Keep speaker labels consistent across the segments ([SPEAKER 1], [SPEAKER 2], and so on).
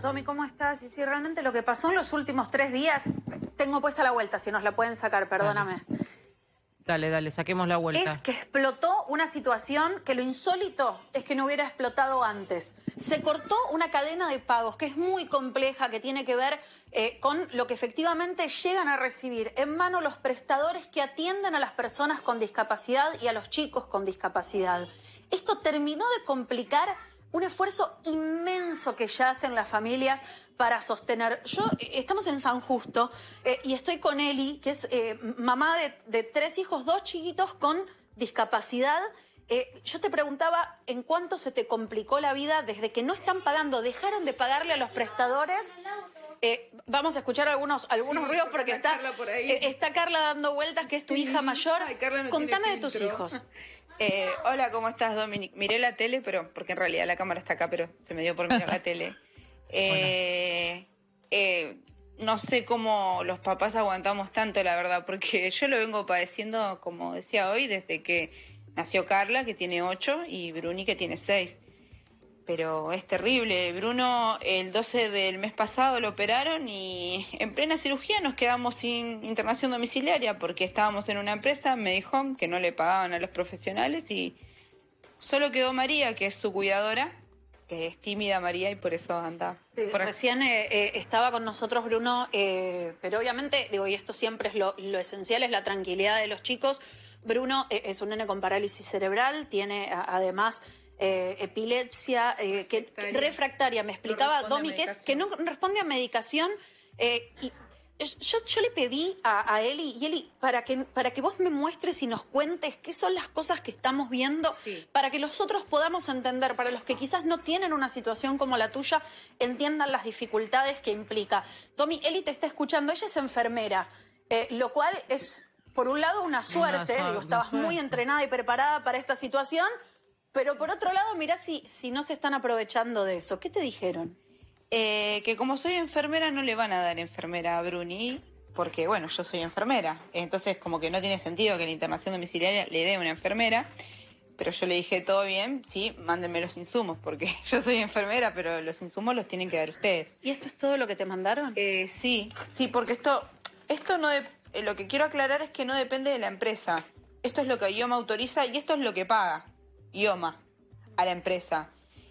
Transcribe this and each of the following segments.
[SPEAKER 1] Tommy, ¿cómo estás? Y si realmente lo que pasó en los últimos tres días, tengo puesta la vuelta, si nos la pueden sacar, perdóname.
[SPEAKER 2] Dale, dale, saquemos la vuelta. Es
[SPEAKER 1] que explotó una situación que lo insólito es que no hubiera explotado antes. Se cortó una cadena de pagos que es muy compleja, que tiene que ver eh, con lo que efectivamente llegan a recibir en mano los prestadores que atienden a las personas con discapacidad y a los chicos con discapacidad. Esto terminó de complicar un esfuerzo inmenso que ya hacen las familias para sostener. Yo eh, estamos en San Justo eh, y estoy con Eli, que es eh, mamá de, tres hijos, dos chiquitos con discapacidad. yo te preguntaba en cuánto se te complicó la vida desde que no están pagando, dejaron de pagarle a los prestadores. vamos a escuchar algunos, algunos ruidos porque está, está Carla dando vueltas, que es tu hija mayor. Contame de tus hijos.
[SPEAKER 3] Eh, hola, ¿cómo estás, Dominic? Miré la tele, pero porque en realidad la cámara está acá, pero se me dio por mirar la tele. Eh, eh, no sé cómo los papás aguantamos tanto, la verdad, porque yo lo vengo padeciendo, como decía hoy, desde que nació Carla, que tiene ocho, y Bruni, que tiene seis pero es terrible. Bruno, el 12 del mes pasado lo operaron y en plena cirugía nos quedamos sin internación domiciliaria porque estábamos en una empresa, me dijo, que no le pagaban a los profesionales y solo quedó María, que es su cuidadora, que es tímida María y por eso anda. Sí, recién eh, eh, estaba con nosotros Bruno, eh, pero
[SPEAKER 1] obviamente, digo, y esto siempre es lo, lo, esencial, es la tranquilidad de los chicos. Bruno es un nene con parálisis cerebral, tiene además eh, epilepsia, eh, que, refractaria, me explicaba Domi, que, no responde a medicación. Eh, y yo, le pedí a, Eli, y Eli, para que, para que vos me muestres y nos cuentes qué son las cosas que estamos viendo, para que los otros podamos entender, para los que quizás no tienen una situación como la tuya, entiendan las dificultades que implica. Domi, Eli te está escuchando, ella es enfermera, lo cual es por un lado una suerte, digo, estabas muy entrenada y preparada para esta situación pero por otro lado, mirá si, si no se
[SPEAKER 3] están aprovechando
[SPEAKER 1] de eso. ¿Qué te dijeron?
[SPEAKER 3] Eh, que como soy enfermera no le van a dar enfermera a Bruni, porque bueno, yo soy enfermera. Entonces como que no tiene sentido que la internación domiciliaria le dé una enfermera. Pero yo le dije, todo bien, sí, mándenme los insumos, porque yo soy enfermera, pero los insumos los tienen que dar ustedes. ¿Y esto es todo lo que te mandaron? Eh, sí, sí, porque esto, esto no de, eh, lo que quiero aclarar es que no depende de la empresa. Esto es lo que yo me autoriza y esto es lo que paga. IOMA a la empresa.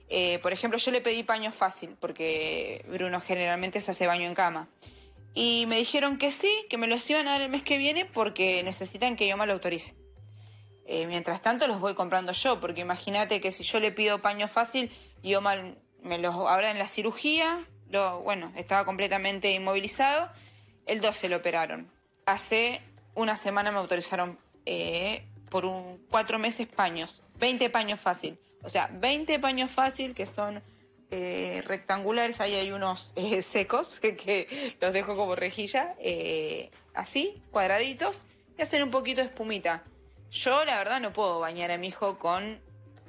[SPEAKER 3] Eh, por ejemplo, yo le pedí paño fácil, porque Bruno generalmente se hace baño en cama. Y me dijeron que sí, que me los iban a dar el mes que viene porque necesitan que IOMA lo autorice. Eh, mientras tanto los voy comprando yo, porque imagínate que si yo le pido paño fácil, IOMA me los ahora en la cirugía, bueno, estaba completamente inmovilizado, el 12 lo operaron. Hace una semana me autorizaron eh, por un, cuatro meses paños, 20 paños fácil. O sea, 20 paños fácil que son eh, rectangulares, ahí hay unos eh, secos que, los dejo como rejilla, eh, así, cuadraditos, y hacen un poquito de espumita. Yo la verdad no puedo bañar a mi hijo con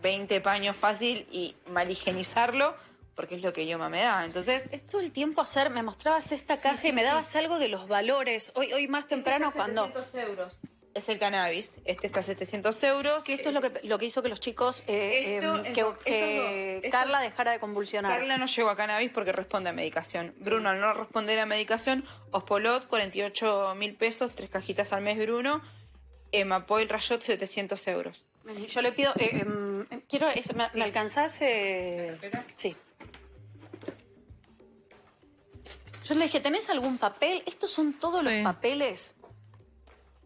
[SPEAKER 3] 20 paños fácil y mal higienizarlo porque es lo que yo me da. Entonces, es todo el tiempo hacer, me mostrabas esta caja y me dabas algo de los
[SPEAKER 1] valores. Hoy hoy más temprano cuando euros es el cannabis. Este está a 700 euros.
[SPEAKER 3] Que esto es lo que, lo que hizo que los chicos, que, Carla dejara de convulsionar. Carla no llegó a cannabis porque responde a medicación. Bruno, al no responder a medicación, Ospolot, 48 mil pesos, tres cajitas al mes, Bruno. Mapoil Rayot, 700 euros.
[SPEAKER 1] Yo le pido, eh, em, em, quiero, ¿me, sí. alcanzás? Eh? sí. Yo le dije, ¿tenés algún papel? Estos son todos los papeles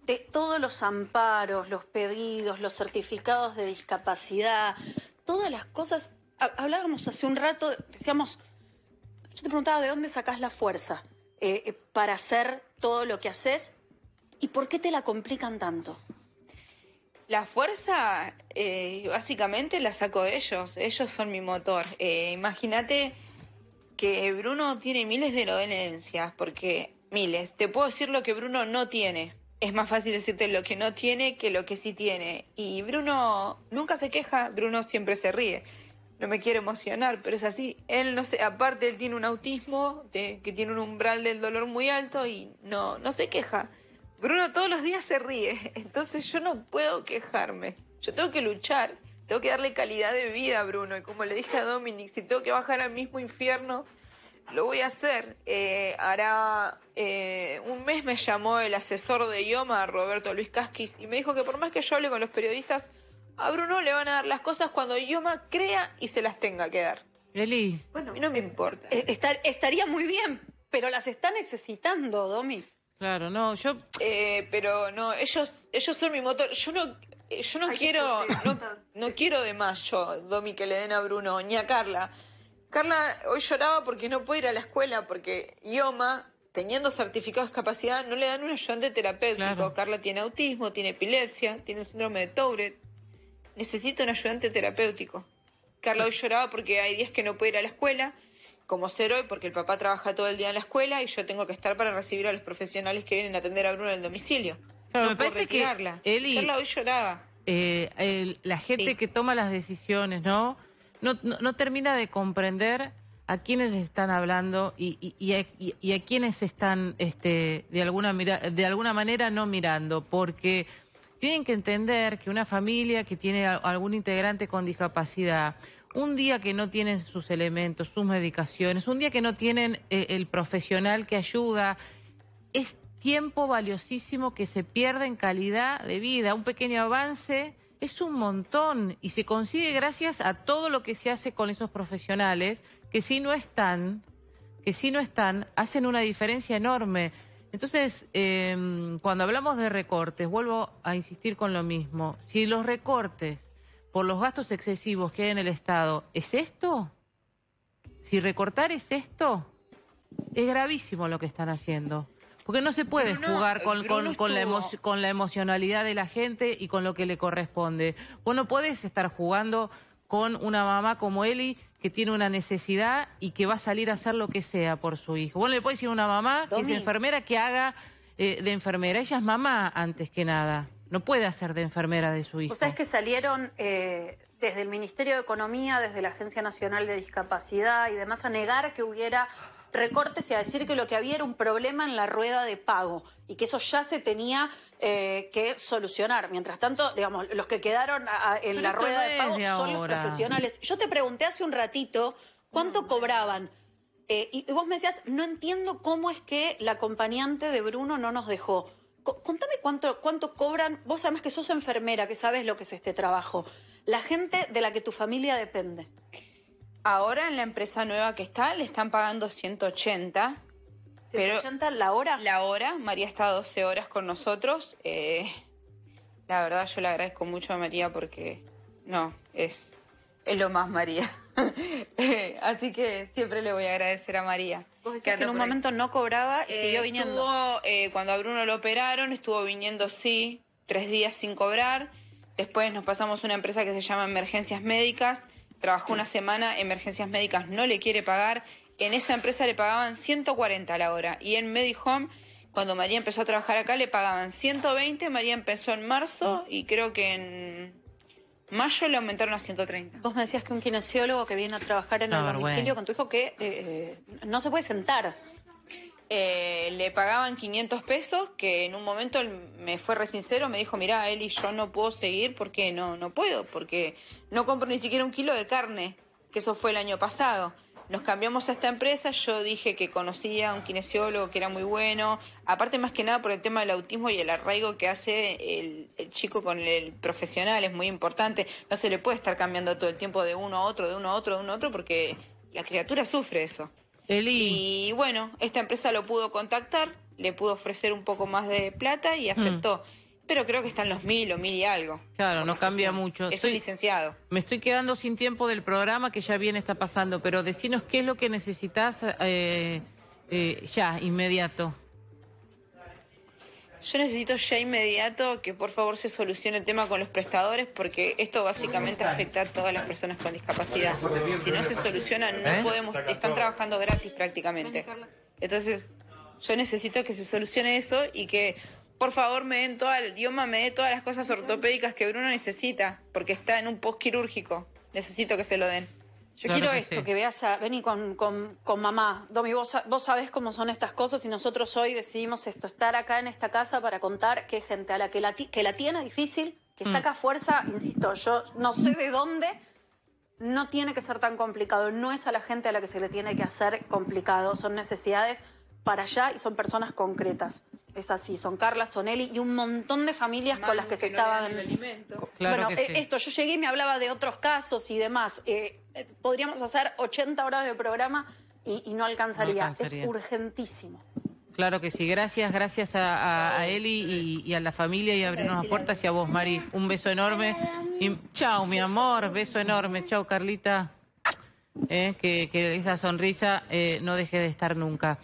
[SPEAKER 1] de todos los amparos, los pedidos, los certificados de discapacidad, todas las cosas. Hablábamos hace un rato, decíamos, yo te preguntaba de dónde sacás la fuerza eh, eh, para hacer todo lo que haces y por qué te la complican tanto.
[SPEAKER 3] La fuerza, eh, básicamente, la saco de ellos. Ellos son mi motor. Imagínate que Bruno tiene miles de dolencias, porque miles. Te puedo decir lo que Bruno no tiene es más fácil decirte lo que no tiene que lo que sí tiene. Y Bruno nunca se queja, Bruno siempre se ríe. No me quiero emocionar, pero es así. Él no sé, aparte él tiene un autismo que tiene un umbral del dolor muy alto y no, no se queja. Bruno todos los días se ríe, entonces yo no puedo quejarme. Yo tengo que luchar, tengo que darle calidad de vida a Bruno. Y como le dije a Dominic, si tengo que bajar al mismo infierno lo voy a hacer. Eh, hará eh, un mes me llamó el asesor de IOMA, Roberto Luis Casquis, y me dijo que por más que yo hable con los periodistas, a Bruno le van a dar las cosas cuando IOMA crea y se las tenga que dar.
[SPEAKER 2] Eli. Bueno, a mí no me importa.
[SPEAKER 1] Eh, estaría muy bien, pero las está necesitando, Domi.
[SPEAKER 2] Claro, no, yo.
[SPEAKER 3] Eh, pero no, ellos, ellos son mi motor. Yo no, yo no quiero, no quiero de más yo, Domi, que le den a Bruno, ni a Carla. Carla hoy lloraba porque no puede ir a la escuela, porque IOMA, teniendo certificado de discapacidad, no le dan un ayudante terapéutico. Carla tiene autismo, tiene epilepsia, tiene un síndrome de Tourette. Necesita un ayudante terapéutico. Carla hoy lloraba porque hay días que no puede ir a la escuela, como ser hoy, porque el papá trabaja todo el día en la escuela y yo tengo que estar para recibir a los profesionales que vienen a atender a Bruno en el domicilio.
[SPEAKER 2] me parece que Carla hoy lloraba. Eh, la gente que toma las decisiones, ¿no? no, termina de comprender a quiénes están hablando y, a, y, quiénes están este, de, alguna de alguna manera no mirando, porque tienen que entender que una familia que tiene algún integrante con discapacidad, un día que no tienen sus elementos, sus medicaciones, un día que no tienen eh, el profesional que ayuda, es tiempo valiosísimo que se pierde en calidad de vida, un pequeño avance es un montón y se consigue gracias a todo lo que se hace con esos profesionales que si no están, que si no están, hacen una diferencia enorme. Entonces, em, cuando hablamos de recortes, vuelvo a insistir con lo mismo. Si los recortes por los gastos excesivos que hay en el Estado, ¿es esto? Si recortar es esto, es gravísimo lo que están haciendo. Porque no se puede jugar eh, con, la emocionalidad de la gente y con lo que le corresponde. Vos no podés estar jugando con una mamá como Eli que tiene una necesidad y que va a salir a hacer lo que sea por su hijo. Vos le podés decir a una mamá que es enfermera que haga eh, de enfermera. Ella es mamá antes que nada. No puede hacer de enfermera de su hijo. O sea, es
[SPEAKER 1] que salieron... Eh, desde el Ministerio de Economía, desde la Agencia Nacional de Discapacidad y demás, a negar que hubiera recortes y a decir que lo que había era un problema en la rueda de pago y que eso ya se tenía eh, que solucionar. Mientras tanto, digamos, los que quedaron en la rueda de pago son los profesionales. Yo te pregunté hace un ratito cuánto cobraban. Eh, y, vos me decías, no entiendo cómo es que la acompañante de Bruno no nos dejó. Contame cuánto, cuánto cobran, vos además que sos enfermera, que sabes lo que es este
[SPEAKER 3] trabajo, la gente de la que tu familia depende. Ahora en la empresa nueva que está le están pagando 180. Pero ¿180 la hora? La hora. María está 12 horas con nosotros. Eh, la verdad yo le agradezco mucho a María porque no, es, es lo más María. Eh, así que siempre le voy a agradecer a María. Vos que, en un momento no cobraba y siguió eh, viniendo. cuando a Bruno lo operaron, estuvo viniendo, sí, tres días sin cobrar. Después nos pasamos a una empresa que se llama Emergencias Médicas, trabajó una semana, Emergencias Médicas no le quiere pagar, en esa empresa le pagaban 140 a la hora y en Medihome cuando María empezó a trabajar acá le pagaban 120, María empezó en marzo y creo que en mayo le aumentaron a 130. Vos me decías que un kinesiólogo que viene a trabajar en el domicilio
[SPEAKER 2] con
[SPEAKER 1] tu hijo que eh, eh, no se puede sentar.
[SPEAKER 3] Eh, le pagaban 500 pesos, que en un momento me fue re sincero, me dijo, mirá, Eli, yo no puedo seguir porque no, no puedo, porque no compro ni siquiera un kilo de carne, que eso fue el año pasado. Nos cambiamos a esta empresa, yo dije que conocía a un kinesiólogo que era muy bueno, aparte más que nada por el tema del autismo y el arraigo que hace el chico con el profesional, es muy importante, no se le puede estar cambiando todo el tiempo de uno a otro, de uno a otro, de uno a otro, porque la criatura sufre eso. Y bueno, esta empresa lo pudo contactar, le pudo ofrecer un poco más de plata y mm. aceptó. Pero creo que están los mil o mil y algo.
[SPEAKER 2] Claro, no cambia mucho. Es licenciado. Me estoy quedando sin tiempo del programa que ya bien está pasando, pero decinos qué es lo que necesitas eh, eh, ya, inmediato.
[SPEAKER 3] Yo necesito ya inmediato que por favor se solucione el tema con los prestadores porque esto básicamente afecta a todas las personas con discapacidad. Si no se soluciona, no ¿Eh? podemos, están trabajando gratis prácticamente. Entonces, yo necesito que se solucione eso y que por favor me den todo el idioma, me den todas las cosas ortopédicas que Bruno necesita, porque está en un post quirúrgico. Necesito que se lo den.
[SPEAKER 1] Yo quiero esto, que
[SPEAKER 3] veas a Vení
[SPEAKER 1] con, con, con, mamá. Domi, vos, vos sabés cómo son estas cosas y nosotros hoy decidimos esto, estar acá en esta casa para contar que gente a la que la, que la tiene difícil, que mm. saca fuerza, insisto, yo no sé de dónde, no tiene que ser tan complicado. No es a la gente a la que se le tiene que hacer complicado. Son necesidades para allá y son personas concretas. Es así, son Carla, son Eli y un montón de familias con las que, se estaban... bueno, eh, esto, yo llegué y me hablaba de otros casos y demás. Eh, podríamos hacer 80 horas de programa y, no, alcanzaría. Es urgentísimo.
[SPEAKER 2] Claro que sí, gracias, gracias a, Eli y, a la familia y abrirnos las puertas y a vos, Mari. Un beso enorme. Y, chao, mi amor, beso enorme. Chao, Carlita. Eh, que, esa sonrisa eh, no deje de estar nunca.